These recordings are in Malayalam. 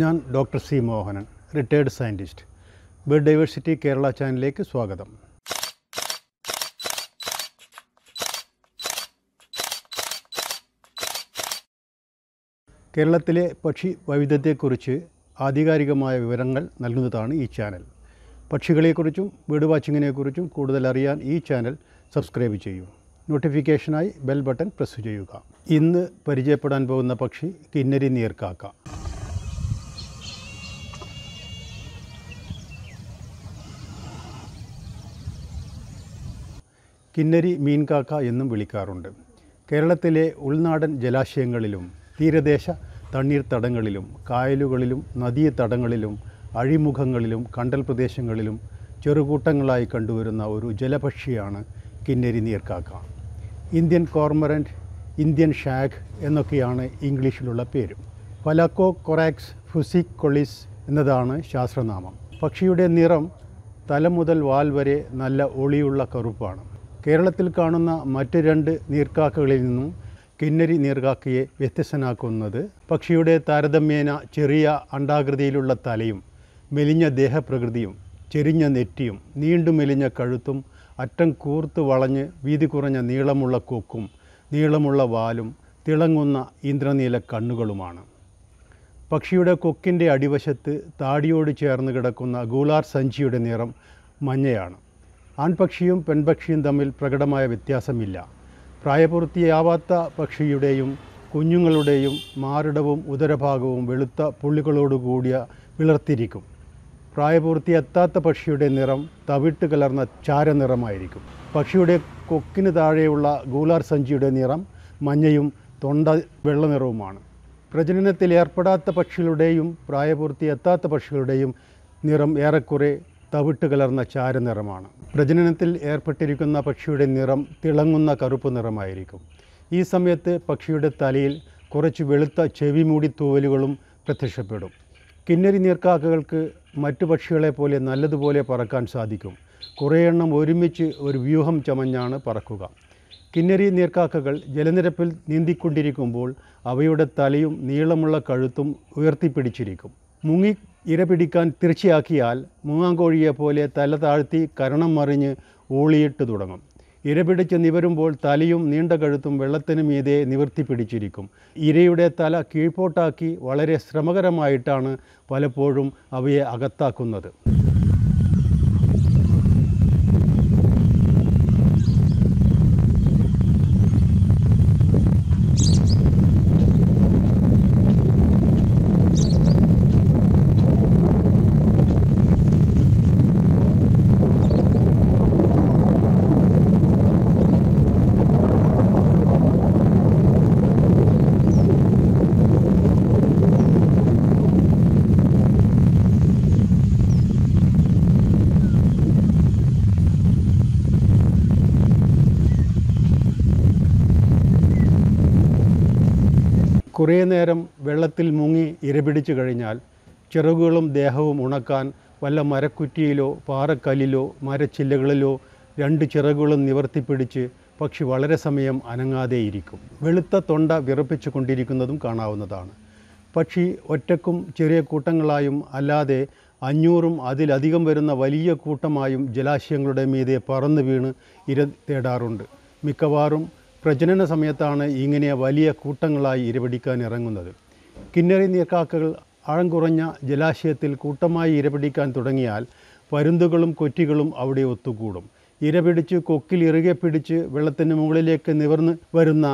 ഞാൻ doctor C Mohanan retired scientist bird diversity Kerala ചാനലിലേക്ക് സ്വാഗതം കേരളത്തിലെ പക്ഷി വൈവിധ്യത്തെക്കുറിച്ച് ആധികാരികമായ വിവരങ്ങൾ നൽകുന്നതാണ് ഈ ചാനൽ പക്ഷികളെക്കുറിച്ചും ബേർഡ് വാച്ചിങ്ങിനെക്കുറിച്ചും കൂടുതൽ അറിയാൻ ഈ ചാനൽ സബ്സ്ക്രൈബ് ചെയ്യൂ നോട്ടിഫിക്കേഷനായി ബെൽ ബട്ടൺ പ്രസ് ചെയ്യുക ഇന്ന് പരിചയപ്പെടാൻ പോകുന്ന പക്ഷി കിന്നരി നീർക്കാക്ക കിന്നരി മീൻകാക്ക എന്നും വിളിക്കാറുണ്ട് കേരളത്തിലെ ഉൾനാടൻ ജലാശയങ്ങളിലും തീരദേശ തണ്ണീർത്തടങ്ങളിലും കായലുകളിലും നദീതടങ്ങളിലും അഴിമുഖങ്ങളിലും കണ്ടൽ പ്രദേശങ്ങളിലും ചെറുകൂട്ടങ്ങളായി കണ്ടുവരുന്ന ഒരു ജലപക്ഷിയാണ് കിന്നരി നീർക്കാക്ക ഇന്ത്യൻ കോർമറൻറ്റ് ഇന്ത്യൻ ഷാഗ് എന്നൊക്കെയാണ് ഇംഗ്ലീഷിലുള്ള പേര് പലക്കോ കൊറാക്സ് ഫുസിക് കൊളിസ് എന്നതാണ് ശാസ്ത്രനാമം പക്ഷിയുടെ നിറം തല മുതൽ വാൽ വരെ നല്ല ഒളിയുള്ള കറുപ്പാണ് കേരളത്തിൽ കാണുന്ന മറ്റ് രണ്ട് നീർക്കാക്കകളിൽ നിന്നും കിന്നരി നീർക്കാക്കയെ വ്യത്യസ്തനാക്കുന്നത് പക്ഷിയുടെ താരതമ്യേന ചെറിയ അണ്ടാകൃതിയിലുള്ള തലയും മെലിഞ്ഞ ദേഹപ്രകൃതിയും ചെരിഞ്ഞ നെറ്റിയും നീണ്ടു മെലിഞ്ഞ കഴുത്തും അറ്റം കൂർത്ത് വളഞ്ഞ് വീതി കുറഞ്ഞ നീളമുള്ള കൊക്കും നീളമുള്ള വാലും തിളങ്ങുന്ന ഇന്ദ്രനീല കണ്ണുകളുമാണ് പക്ഷിയുടെ കൊക്കിൻ്റെ അടിവശത്ത് താടിയോട് ചേർന്ന് കിടക്കുന്ന ഗൂളാർ സഞ്ചിയുടെ നിറം മഞ്ഞയാണ് ആൺപക്ഷിയും പെൺപക്ഷിയും തമ്മിൽ പ്രകടമായ വ്യത്യാസമില്ല പ്രായപൂർത്തിയാവാത്ത പക്ഷിയുടെയും കുഞ്ഞുങ്ങളുടെയും മാറിടവും ഉദരഭാഗവും വെളുത്ത പുള്ളികളോടുകൂടിയ വിളർത്തിരിക്കും പ്രായപൂർത്തിയെത്താത്ത പക്ഷിയുടെ നിറം തവിട്ട് കലർന്ന ചാരനിറമായിരിക്കും പക്ഷിയുടെ കൊക്കിന് താഴെയുള്ള ഗൂലാർ സഞ്ചിയുടെ നിറം മഞ്ഞയും തൊണ്ട വെള്ളനിറവുമാണ് പ്രജനനത്തിൽ ഏർപ്പെടാത്ത പക്ഷികളുടെയും പ്രായപൂർത്തിയെത്താത്ത പക്ഷികളുടെയും നിറം ഏറെക്കുറെ തവിട്ട് കലർന്ന ചാരനിറമാണ് പ്രജനനത്തിൽ ഏർപ്പെട്ടിരിക്കുന്ന പക്ഷിയുടെ നിറം തിളങ്ങുന്ന കറുപ്പ് നിറമായിരിക്കും ഈ സമയത്ത് പക്ഷിയുടെ തലയിൽ കുറച്ച് വെളുത്ത ചെവിമൂടി തൂവലുകളും പ്രത്യക്ഷപ്പെടും കിന്നരി നീർക്കാക്കകൾക്ക് മറ്റു പക്ഷികളെ പോലെ നല്ലതുപോലെ പറക്കാൻ സാധിക്കും എണ്ണം ഒരുമിച്ച് ഒരു വ്യൂഹം ചമഞ്ഞാണ് പറക്കുക കിന്നരി നീർക്കാക്കകൾ ജലനിരപ്പിൽ നീന്തിക്കൊണ്ടിരിക്കുമ്പോൾ അവയുടെ തലയും നീളമുള്ള കഴുത്തും ഉയർത്തിപ്പിടിച്ചിരിക്കും മുങ്ങി ഇരപിടിക്കാൻ തിർച്ചയാക്കിയാൽ പോലെ തല താഴ്ത്തി കരണം മറിഞ്ഞ് ഊളിയിട്ട് തുടങ്ങും ഇരപിടിച്ച് നിവരുമ്പോൾ തലയും നീണ്ട കഴുത്തും വെള്ളത്തിനു മീതെ നിവർത്തി പിടിച്ചിരിക്കും ഇരയുടെ തല കീഴ്പോട്ടാക്കി വളരെ ശ്രമകരമായിട്ടാണ് പലപ്പോഴും അവയെ അകത്താക്കുന്നത് കുറേ നേരം വെള്ളത്തിൽ മുങ്ങി ഇരപിടിച്ചു കഴിഞ്ഞാൽ ചിറകുകളും ദേഹവും ഉണക്കാൻ വല്ല മരക്കുറ്റിയിലോ പാറക്കല്ലിലോ മരച്ചില്ലകളിലോ രണ്ട് ചിറകുകളും നിവർത്തിപ്പിടിച്ച് പക്ഷി വളരെ സമയം അനങ്ങാതെയിരിക്കും വെളുത്ത തൊണ്ട വിറപ്പിച്ചു കൊണ്ടിരിക്കുന്നതും കാണാവുന്നതാണ് പക്ഷി ഒറ്റക്കും ചെറിയ കൂട്ടങ്ങളായും അല്ലാതെ അഞ്ഞൂറും അതിലധികം വരുന്ന വലിയ കൂട്ടമായും ജലാശയങ്ങളുടെ മീതെ പറന്നു വീണ് ഇര തേടാറുണ്ട് മിക്കവാറും പ്രജനന സമയത്താണ് ഇങ്ങനെ വലിയ കൂട്ടങ്ങളായി ഇരപിടിക്കാൻ ഇറങ്ങുന്നത് കിന്നറി നീർക്കാക്കകൾ ആഴം കുറഞ്ഞ ജലാശയത്തിൽ കൂട്ടമായി ഇരപിടിക്കാൻ തുടങ്ങിയാൽ പരുന്തുകളും കൊറ്റികളും അവിടെ ഒത്തുകൂടും ഇരപിടിച്ച് കൊക്കിൽ ഇറുകെ പിടിച്ച് വെള്ളത്തിൻ്റെ മുകളിലേക്ക് നിവർന്ന് വരുന്ന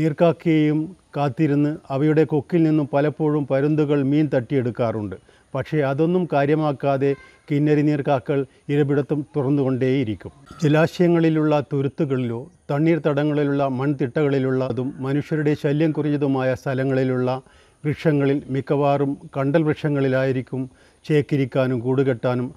നീർക്കാക്കയെയും കാത്തിരുന്ന് അവയുടെ കൊക്കിൽ നിന്നും പലപ്പോഴും പരുന്തുകൾ മീൻ തട്ടിയെടുക്കാറുണ്ട് പക്ഷേ അതൊന്നും കാര്യമാക്കാതെ കിന്നരി നീർക്കാക്കൾ ഇരപിടത്തും തുറന്നുകൊണ്ടേയിരിക്കും ജലാശയങ്ങളിലുള്ള തുരുത്തുകളിലോ തണ്ണീർത്തടങ്ങളിലുള്ള മൺതിട്ടകളിലുള്ള അതും മനുഷ്യരുടെ ശല്യം കുറഞ്ഞതുമായ സ്ഥലങ്ങളിലുള്ള വൃക്ഷങ്ങളിൽ മിക്കവാറും കണ്ടൽ വൃക്ഷങ്ങളിലായിരിക്കും ചേക്കിരിക്കാനും കൂടുകെട്ടാനും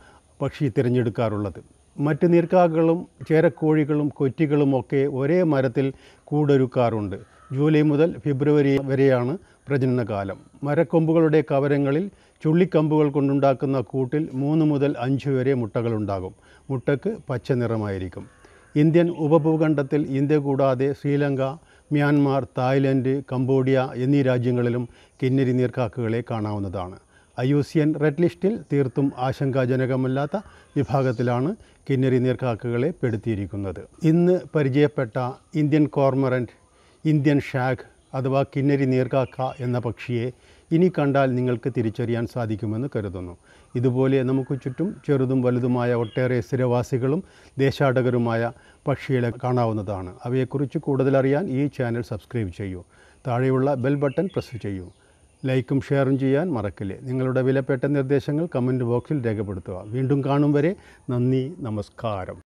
പക്ഷി തിരഞ്ഞെടുക്കാറുള്ളത് മറ്റ് നീർക്കാക്കളും ചേരക്കോഴികളും കൊറ്റികളും ഒക്കെ ഒരേ മരത്തിൽ കൂടൊരുക്കാറുണ്ട് ജൂലൈ മുതൽ ഫെബ്രുവരി വരെയാണ് പ്രജനനകാലം മരക്കൊമ്പുകളുടെ കവരങ്ങളിൽ ചുള്ളിക്കമ്പുകൾ കൊണ്ടുണ്ടാക്കുന്ന കൂട്ടിൽ മൂന്ന് മുതൽ അഞ്ച് വരെ മുട്ടകളുണ്ടാകും മുട്ടക്ക് പച്ച നിറമായിരിക്കും ഇന്ത്യൻ ഉപഭൂഖണ്ഡത്തിൽ ഇന്ത്യ കൂടാതെ ശ്രീലങ്ക മ്യാൻമാർ തായ്ലൻഡ് കംബോഡിയ എന്നീ രാജ്യങ്ങളിലും കിന്നരി നീർക്കാക്കുകളെ കാണാവുന്നതാണ് അയൂസിയൻ റെഡ് ലിസ്റ്റിൽ തീർത്തും ആശങ്കാജനകമല്ലാത്ത വിഭാഗത്തിലാണ് കിന്നരി നീർക്കാക്കുകളെ പെടുത്തിയിരിക്കുന്നത് ഇന്ന് പരിചയപ്പെട്ട ഇന്ത്യൻ കോർമറൻറ്റ് ഇന്ത്യൻ ഷാഗ് അഥവാ കിന്നരി നീർക്കാക്ക എന്ന പക്ഷിയെ ഇനി കണ്ടാൽ നിങ്ങൾക്ക് തിരിച്ചറിയാൻ സാധിക്കുമെന്ന് കരുതുന്നു ഇതുപോലെ നമുക്ക് ചുറ്റും ചെറുതും വലുതുമായ ഒട്ടേറെ സ്ഥിരവാസികളും ദേശാടകരുമായ പക്ഷികളെ കാണാവുന്നതാണ് അവയെക്കുറിച്ച് കൂടുതലറിയാൻ ഈ ചാനൽ സബ്സ്ക്രൈബ് ചെയ്യൂ താഴെയുള്ള ബെൽ ബട്ടൺ പ്രസ് ചെയ്യൂ ലൈക്കും ഷെയറും ചെയ്യാൻ മറക്കില്ലേ നിങ്ങളുടെ വിലപ്പെട്ട നിർദ്ദേശങ്ങൾ കമൻറ്റ് ബോക്സിൽ രേഖപ്പെടുത്തുക വീണ്ടും കാണും വരെ നന്ദി നമസ്കാരം